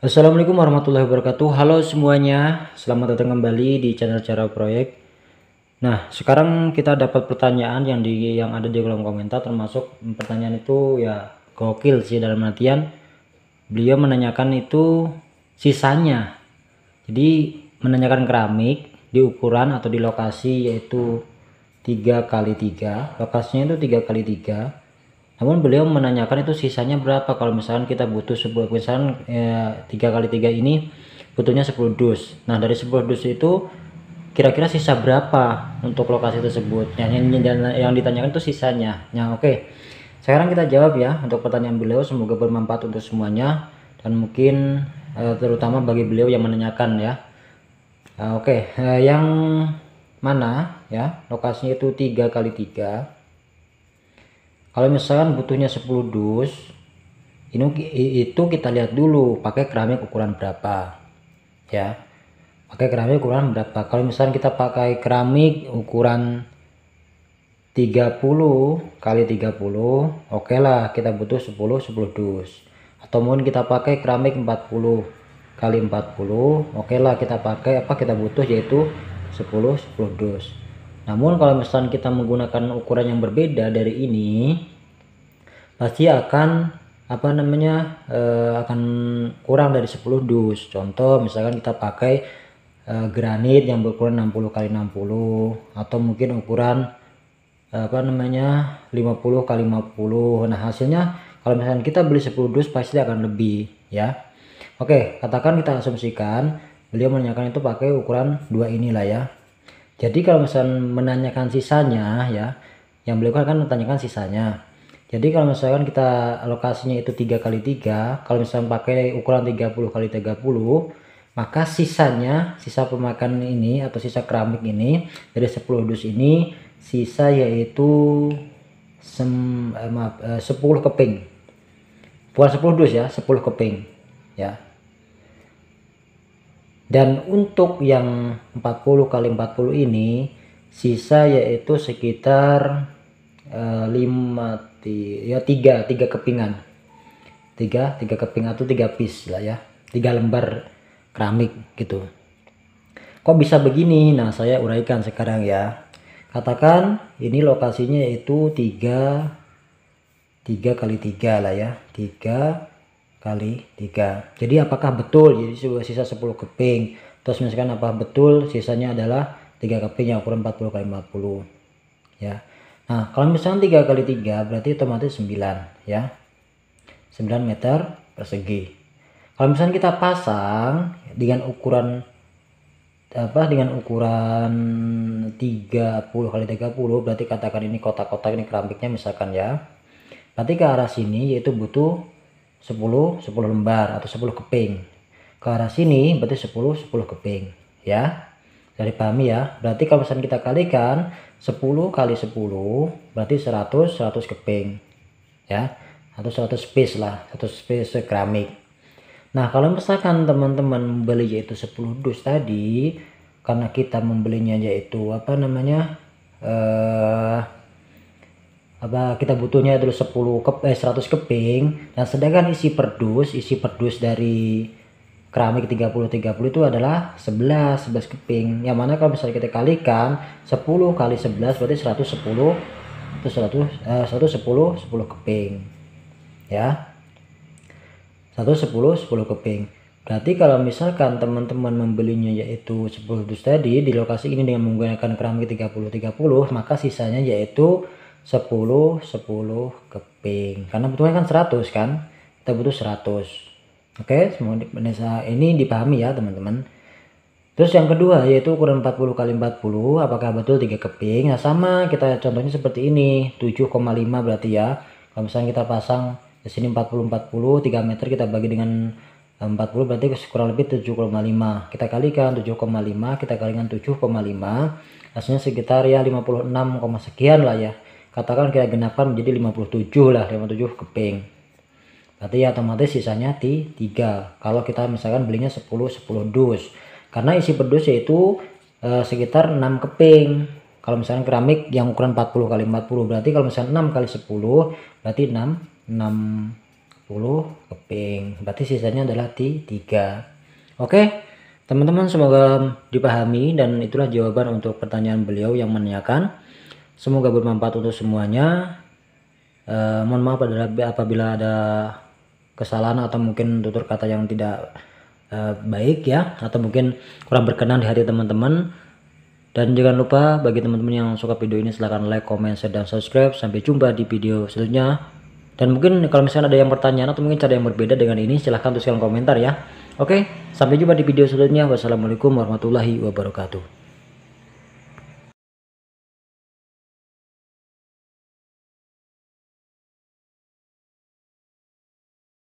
Assalamualaikum warahmatullahi wabarakatuh Halo semuanya Selamat datang kembali di channel cara proyek Nah sekarang kita dapat pertanyaan yang di yang ada di kolom komentar termasuk pertanyaan itu ya gokil sih dalam artian beliau menanyakan itu sisanya jadi menanyakan keramik di ukuran atau di lokasi yaitu 3 kali 3 lokasinya itu 3 kali 3 namun beliau menanyakan itu sisanya berapa kalau misalkan kita butuh sebuah misalkan ya, tiga kali tiga ini butuhnya 10 dus nah dari 10 dus itu kira-kira sisa berapa untuk lokasi tersebut yang, yang, yang ditanyakan itu sisanya nah oke okay. sekarang kita jawab ya untuk pertanyaan beliau semoga bermanfaat untuk semuanya dan mungkin eh, terutama bagi beliau yang menanyakan ya nah, oke okay. eh, yang mana ya lokasinya itu tiga kali tiga kalau misalkan butuhnya 10 dus ini itu kita lihat dulu pakai keramik ukuran berapa ya pakai keramik ukuran berapa kalau misalkan kita pakai keramik ukuran 30 kali 30 oke okay lah kita butuh 10 10 dus atau mungkin kita pakai keramik 40 kali 40 oke okay lah kita pakai apa kita butuh yaitu 10 10 dus namun kalau misalkan kita menggunakan ukuran yang berbeda dari ini, pasti akan apa namanya uh, akan kurang dari 10 dus. Contoh misalkan kita pakai uh, granit yang berukuran 60 kali 60 atau mungkin ukuran uh, apa namanya 50 kali 50. Nah, hasilnya kalau misalkan kita beli 10 dus pasti akan lebih ya. Oke, katakan kita asumsikan beliau menanyakan itu pakai ukuran 2 inilah ya jadi kalau misalkan menanyakan sisanya ya, yang beliau kan menanyakan sisanya. Jadi kalau misalkan kita lokasinya itu 3 kali 3, kalau misalkan pakai ukuran 30 kali 30, maka sisanya, sisa pemakan ini atau sisa keramik ini dari 10 dus ini, sisa yaitu sem, eh, maaf, eh, 10 keping. Bukan 10 dus ya, 10 keping. Ya, dan untuk yang 40 kali 40 ini sisa yaitu sekitar uh, eh, 5 ya 3 3 kepingan. 3 3 keping atau 3 piece lah ya. 3 lembar keramik gitu. Kok bisa begini? Nah, saya uraikan sekarang ya. Katakan ini lokasinya yaitu 3 3 kali 3 lah ya. 3 kali 3 jadi apakah betul jadi sisa 10 keping terus misalkan apa betul sisanya adalah 3 keping yang ukuran 40 kali 50 ya Nah kalau misalkan 3 kali 3 berarti otomatis 9 ya 9 meter persegi kalau misalkan kita pasang dengan ukuran apa dengan ukuran 30 kali 30 berarti katakan ini kotak-kotak ini keramiknya misalkan ya berarti ke arah sini yaitu butuh 10 10 lembar atau 10 keping ke arah sini berarti 10 10 keping ya dari pahami ya berarti kalau misalnya kita kalikan 10 kali 10 berarti 100 100 keping ya atau 100 piece lah 100 piece keramik nah kalau misalkan teman-teman membeli yaitu 10 dus tadi karena kita membelinya yaitu apa namanya eh uh, apa kita butuhnya itu 10 ke, eh 100 keping dan sedangkan isi perdus isi perdus dari keramik 30 30 itu adalah 11 11 keping yang mana kalau misalnya kita kalikan 10 kali 11 berarti 110 itu 100 eh, 110 10 keping ya 110 10 keping berarti kalau misalkan teman-teman membelinya yaitu 10 dus tadi di lokasi ini dengan menggunakan keramik 30 30 maka sisanya yaitu 10 10 keping karena butuhnya kan 100 kan kita butuh 100 oke semua ini dipahami ya teman-teman terus yang kedua yaitu ukuran 40 kali 40 apakah betul 3 keping nah sama kita contohnya seperti ini 7,5 berarti ya kalau misalnya kita pasang di sini 40 40 3 meter kita bagi dengan 40 eh, berarti kurang lebih 7,5 kita kalikan 7,5 kita kalikan 7,5 hasilnya sekitar ya 56, sekian lah ya katakan kita genapkan menjadi 57 lah 57 keping berarti ya otomatis sisanya di 3 kalau kita misalkan belinya 10 10 dus karena isi per dus yaitu eh, sekitar 6 keping kalau misalkan keramik yang ukuran 40 kali 40 berarti kalau misalkan 6 kali 10 berarti 6 60 keping berarti sisanya adalah di 3 oke teman-teman semoga dipahami dan itulah jawaban untuk pertanyaan beliau yang menanyakan Semoga bermanfaat untuk semuanya. Eh, mohon maaf apabila ada kesalahan atau mungkin tutur kata yang tidak eh, baik ya atau mungkin kurang berkenan di hati teman-teman. Dan jangan lupa bagi teman-teman yang suka video ini silahkan like, comment, share, dan subscribe. Sampai jumpa di video selanjutnya. Dan mungkin kalau misalnya ada yang pertanyaan atau mungkin cara yang berbeda dengan ini silahkan tuliskan komentar ya. Oke, sampai jumpa di video selanjutnya. Wassalamualaikum warahmatullahi wabarakatuh.